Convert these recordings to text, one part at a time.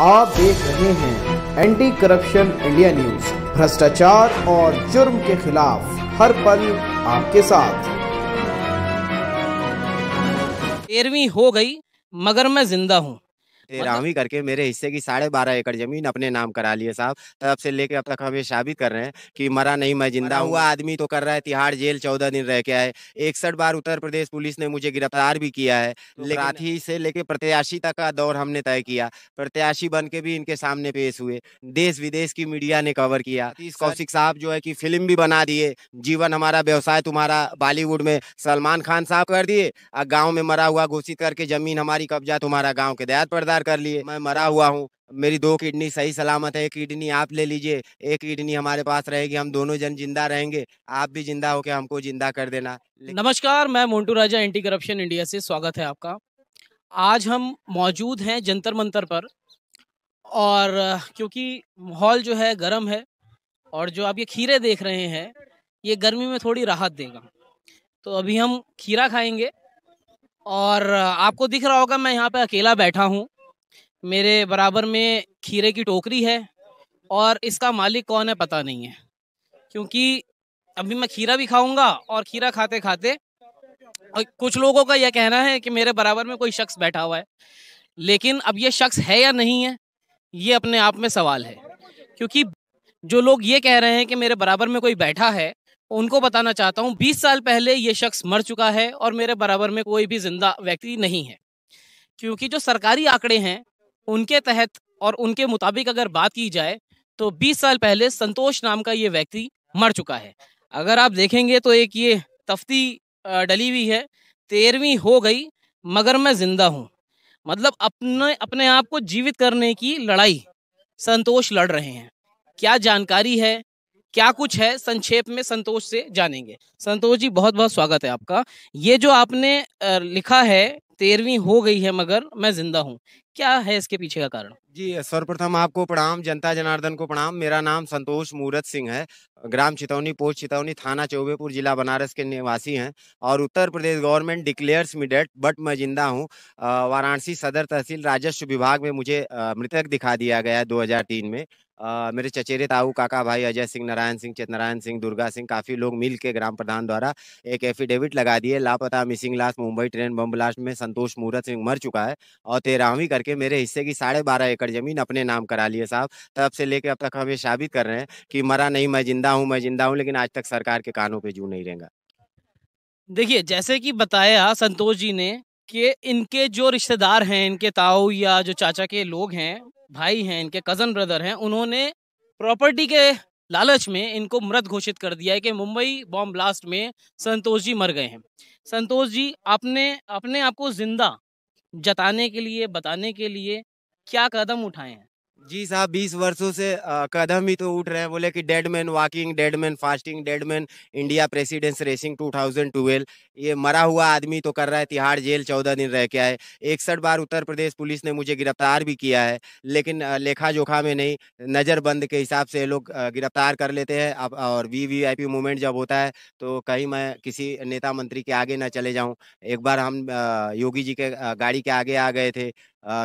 आप देख रहे हैं एंटी करप्शन इंडिया न्यूज भ्रष्टाचार और जुर्म के खिलाफ हर पल आपके साथ तेरहवीं हो गई मगर मैं जिंदा हूँ तेरावी मतलब करके मेरे हिस्से की साढ़े बारह एकड़ जमीन अपने नाम करा लिए साहब तब से लेके अब तक हम ये साबित कर रहे हैं कि मरा नहीं मैं जिंदा हुआ आदमी तो कर रहा है तिहाड़ जेल चौदह दिन रह के आए इकसठ बार उत्तर प्रदेश पुलिस ने मुझे गिरफ्तार भी किया है तो लेकिन से लेके प्रत्याशी तक का दौर हमने तय किया प्रत्याशी बन के भी इनके सामने पेश हुए देश विदेश की मीडिया ने कवर किया कौशिक साहब जो है की फिल्म भी बना दिए जीवन हमारा व्यवसाय तुम्हारा बॉलीवुड में सलमान खान साहब कर दिए गाँव में मरा हुआ घोषित करके जमीन हमारी कब्जा तुम्हारा गाँव के दयात पड़ता स्वीकार कर लिए मैं मरा हुआ हूँ मेरी दो किडनी सही सलामत है एक किडनी आप ले लीजिए एक किडनी हमारे पास रहेगी हम दोनों जन जिंदा रहेंगे आप भी जिंदा होकर हमको जिंदा कर देना नमस्कार मैं Montu Raja anti corruption India से स्वागत है आपका आज हम मौजूद हैं जंतर मंतर पर और क्योंकि माहौल जो है गर्म है और जो आप ये खीरे देख रहे हैं ये गर्मी में थोड़ी राहत देगा तो अभी हम खीरा खाएंगे और आपको दिख रहा होगा मैं यहाँ पे अकेला बैठा हूँ मेरे बराबर में खीरे की टोकरी है और इसका मालिक कौन है पता नहीं है क्योंकि अभी मैं खीरा भी खाऊंगा और खीरा खाते खाते और कुछ लोगों का यह कहना है कि मेरे बराबर में कोई शख्स बैठा हुआ है लेकिन अब ये शख्स है या नहीं है ये अपने आप में सवाल है क्योंकि जो लोग ये कह रहे हैं कि मेरे बराबर में कोई बैठा है उनको बताना चाहता हूँ बीस साल पहले ये शख्स मर चुका है और मेरे बराबर में कोई भी जिंदा व्यक्ति नहीं है क्योंकि जो सरकारी आंकड़े हैं उनके तहत और उनके मुताबिक अगर बात की जाए तो 20 साल पहले संतोष नाम का ये व्यक्ति मर चुका है अगर आप देखेंगे तो एक ये तफ्ती डली हुई है तेरहवीं हो गई मगर मैं जिंदा हूँ मतलब अपने अपने आप को जीवित करने की लड़ाई संतोष लड़ रहे हैं क्या जानकारी है क्या कुछ है संक्षेप में संतोष से जानेंगे संतोष जी बहुत बहुत स्वागत है आपका ये जो आपने लिखा है तेरहवीं हो गई है मगर मैं जिंदा हूँ क्या है इसके पीछे का कारण जी सर्वप्रथम आपको प्रणाम जनता जनार्दन को प्रणाम मेरा नाम संतोष मूरत सिंह है ग्राम चितौनी पोस्ट चितौनी थाना चौबेपुर जिला बनारस के निवासी हैं और Uttar Pradesh government declares me dead but मैं जिंदा हूँ वाराणसी सदर तहसील राजस्व विभाग में मुझे मृतक दिखा दिया गया है में मेरे चचेरे ताऊ काका भाई अजय सिंह नारायण सिंह नारायण सिंह दुर्गा सिंह काफ़ी लोग मिल के ग्राम प्रधान द्वारा एक एफिडेविट लगा दिए लापता मिसिंग लाश मुंबई ट्रेन बम ब्लास्ट में संतोष मूरत सिंह मर चुका है और तेरहवीं करके मेरे हिस्से की साढ़े बारह एकड़ जमीन अपने नाम करा लिए साहब तब से लेकर अब तक हम ये साबित कर रहे हैं कि मरा नहीं मैं जिंदा हूँ मैं जिंदा हूँ लेकिन आज तक सरकार के कानों पर जू नहीं रहेगा देखिए जैसे कि बताया संतोष जी ने कि इनके जो रिश्तेदार हैं इनके ताऊ या जो चाचा के लोग हैं भाई हैं इनके कज़न ब्रदर हैं उन्होंने प्रॉपर्टी के लालच में इनको मृत घोषित कर दिया है कि मुंबई बॉम्ब ब्लास्ट में संतोष जी मर गए हैं संतोष जी आपने अपने आप को जिंदा जताने के लिए बताने के लिए क्या कदम उठाए हैं जी साहब बीस वर्षों से आ, कदम ही तो उठ रहे हैं बोले कि dead man walking dead man fasting dead man India presidents racing 2012 ये मरा हुआ आदमी तो कर रहा है तिहाड़ जेल चौदह दिन रह के आए इकसठ बार उत्तर प्रदेश पुलिस ने मुझे गिरफ्तार भी किया है लेकिन लेखा जोखा में नहीं नज़रबंद के हिसाब से लोग गिरफ्तार कर लेते हैं अब और V V I P movement जब होता है तो कहीं मैं किसी नेता मंत्री के आगे ना चले जाऊँ एक बार हम योगी जी के गाड़ी के आगे आ गए थे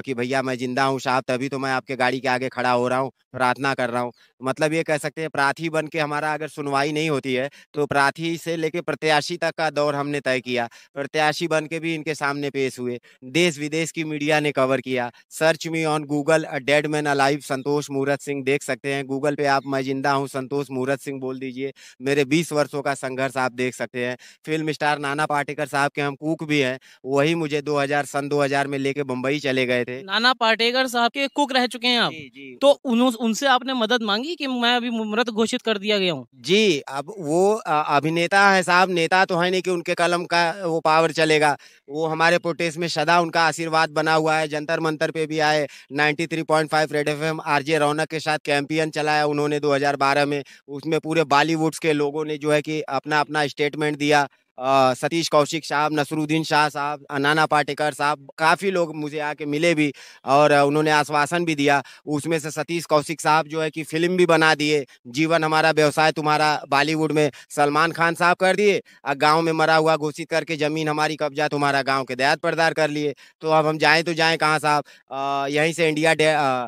कि भैया मैं जिंदा हूँ साहब तभी तो मैं आपके गाड़ी के आगे खड़ा हो रहा हूँ प्रार्थना कर रहा हूँ मतलब ये कह सकते हैं प्रार्थी बन के हमारा अगर सुनवाई नहीं होती है तो प्रार्थी से लेके प्रत्याशी तक का दौर हमने तय किया प्रत्याशी बन के भी इनके सामने पेश हुए देश विदेश की मीडिया ने कवर किया search me on Google dead man alive Santosh Murat Singh देख सकते हैं गूगल पे आप मैं जिंदा हूँ संतोष मूरत सिंह बोल दीजिए मेरे बीस वर्षों का संघर्ष आप देख सकते हैं फिल्म स्टार नाना पाटेकर साहब के हम कूक भी हैं वही मुझे दो सन दो में लेके बम्बई चले गए थे नाना पाटेकर साहब के कुक रह चुके हैं आप जी, जी। तो उन, उनसे आपने मदद मांगी कि मैं अभी मृत घोषित कर दिया गया हूँ जी अब वो अभिनेता है साहब नेता तो है नहीं कि उनके कलम का वो पावर चलेगा वो हमारे प्रोटेस्ट में सदा उनका आशीर्वाद बना हुआ है जंतर मंतर पे भी आए 93.5 रेड एफएम आरजे रौनक के साथ कैंपियन चलाया उन्होंने 2012 में उसमें पूरे बॉलीवुड के लोगों ने जो है कि अपना अपना स्टेटमेंट दिया सतीश कौशिक साहब नसरुद्दीन शाह साहब नाना पाटेकर साहब काफ़ी लोग मुझे आके मिले भी और उन्होंने आश्वासन भी दिया उसमें से सतीश कौशिक साहब जो है कि फिल्म भी बना दिए जीवन हमारा व्यवसाय तुम्हारा बॉलीवुड में सलमान खान साहब कर दिए और गाँव में मरा हुआ घोषित करके ज़मीन हमारी कब्जा तुम्हारा गाँव के दयात पड़दार कर लिए तो अब हम जाएँ तो जाएँ कहाँ साहब यहीं से इंडिया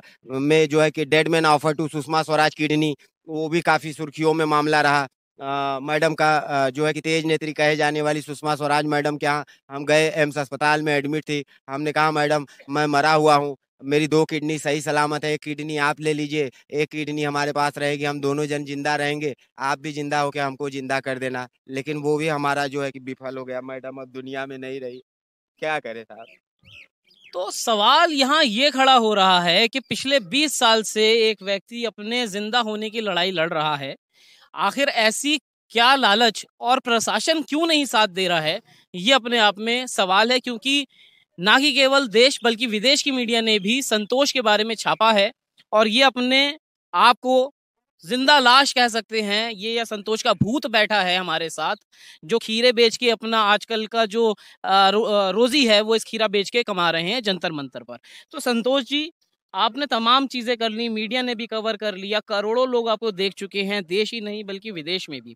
में जो है कि dead man offer to Sushma Swaraj kidney वो भी काफ़ी सुर्खियों में मामला रहा मैडम का जो है कि तेज नेत्री कहे जाने वाली सुषमा स्वराज मैडम के यहाँ हम गए एम्स अस्पताल में एडमिट थी हमने कहा मैडम मैं मरा हुआ हूँ मेरी दो किडनी सही सलामत है एक किडनी आप ले लीजिए एक किडनी हमारे पास रहेगी हम दोनों जन जिंदा रहेंगे आप भी जिंदा होकर हमको जिंदा कर देना लेकिन वो भी हमारा जो है कि विफल हो गया मैडम अब दुनिया में नहीं रही क्या करे साहब तो सवाल यहाँ ये खड़ा हो रहा है कि पिछले 20 साल से एक व्यक्ति अपने जिंदा होने की लड़ाई लड़ रहा है आखिर ऐसी क्या लालच और प्रशासन क्यों नहीं साथ दे रहा है ये अपने आप में सवाल है क्योंकि ना कि केवल देश बल्कि विदेश की मीडिया ने भी संतोष के बारे में छापा है और ये अपने आप को जिंदा लाश कह सकते हैं ये या संतोष का भूत बैठा है हमारे साथ जो खीरे बेच के अपना आजकल का जो रो, रोजी है वो इस खीरा बेच के कमा रहे हैं जंतर मंतर पर तो संतोष जी आपने तमाम चीज़ें कर ली मीडिया ने भी कवर कर लिया करोड़ों लोग आपको देख चुके हैं देश ही नहीं बल्कि विदेश में भी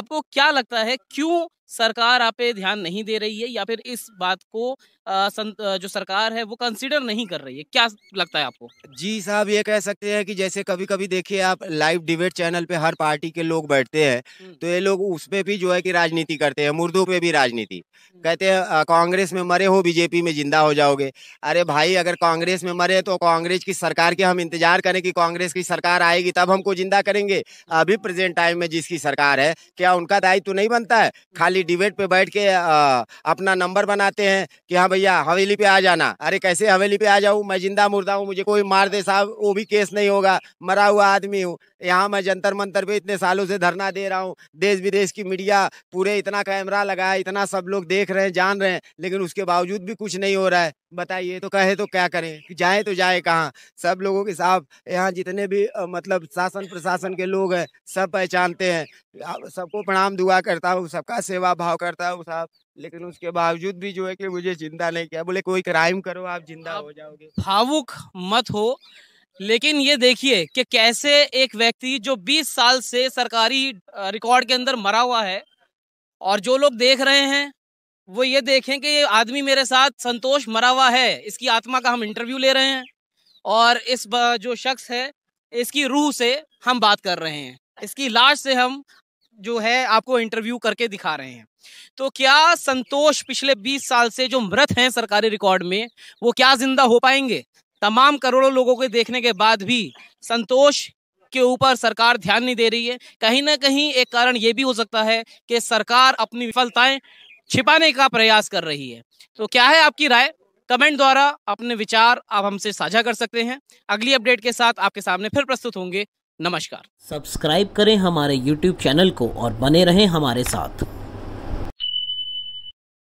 आपको क्या लगता है क्यों सरकार आप पे ध्यान नहीं दे रही है या फिर इस बात को जो सरकार है वो कंसिडर नहीं कर रही है क्या लगता है आपको जी साहब ये कह सकते हैं कि जैसे कभी कभी देखिए आप लाइव डिबेट चैनल पे हर पार्टी के लोग बैठते हैं तो ये लोग उस पर भी जो है कि राजनीति करते हैं मुर्दों पे भी राजनीति कहते हैं कांग्रेस में मरे हो बीजेपी में जिंदा हो जाओगे अरे भाई अगर कांग्रेस में मरे तो कांग्रेस की सरकार के हम इंतजार करें कि कांग्रेस की सरकार आएगी तब हमको जिंदा करेंगे अभी प्रेजेंट टाइम में जिसकी सरकार है क्या उनका दायित्व नहीं बनता है खाली खाली डिबेट पे बैठ के आ, अपना नंबर बनाते हैं कि हाँ भैया हवेली पे आ जाना अरे कैसे हवेली पे आ जाऊँ मैं जिंदा मुर्दा हूँ मुझे कोई मार दे साहब वो भी केस नहीं होगा मरा हुआ आदमी हूँ यहाँ मैं जंतर मंतर पे इतने सालों से धरना दे रहा हूँ देश विदेश की मीडिया पूरे इतना कैमरा लगा है इतना सब लोग देख रहे हैं जान रहे हैं लेकिन उसके बावजूद भी कुछ नहीं हो रहा है बताइए तो कहे तो क्या करें जाए तो जाए कहाँ सब लोगों के साहब यहाँ जितने भी मतलब शासन प्रशासन के लोग हैं सब पहचानते हैं सबको प्रणाम दुआ करता हूँ सबका सेवा भाव करता हूँ साहब लेकिन उसके बावजूद भी जो है कि मुझे जिंदा नहीं किया बोले कोई क्राइम करो आप जिंदा हो जाओगे भावुक मत हो लेकिन ये देखिए कि कैसे एक व्यक्ति जो 20 साल से सरकारी रिकॉर्ड के अंदर मरा हुआ है और जो लोग देख रहे हैं वो ये देखें कि ये आदमी मेरे साथ संतोष मरा हुआ है इसकी आत्मा का हम इंटरव्यू ले रहे हैं और इस जो शख्स है इसकी रूह से हम बात कर रहे हैं इसकी लाश से हम जो है आपको इंटरव्यू करके दिखा रहे हैं तो क्या संतोष पिछले 20 साल से जो मृत हैं सरकारी रिकॉर्ड में वो क्या जिंदा हो पाएंगे तमाम करोड़ों लोगों के देखने के बाद भी संतोष के ऊपर सरकार ध्यान नहीं दे रही है कहीं ना कहीं एक कारण ये भी हो सकता है कि सरकार अपनी विफलताएं छिपाने का प्रयास कर रही है तो क्या है आपकी राय कमेंट द्वारा अपने विचार आप हमसे साझा कर सकते हैं अगली अपडेट के साथ आपके सामने फिर प्रस्तुत होंगे नमस्कार सब्सक्राइब करें हमारे यूट्यूब चैनल को और बने रहें हमारे साथ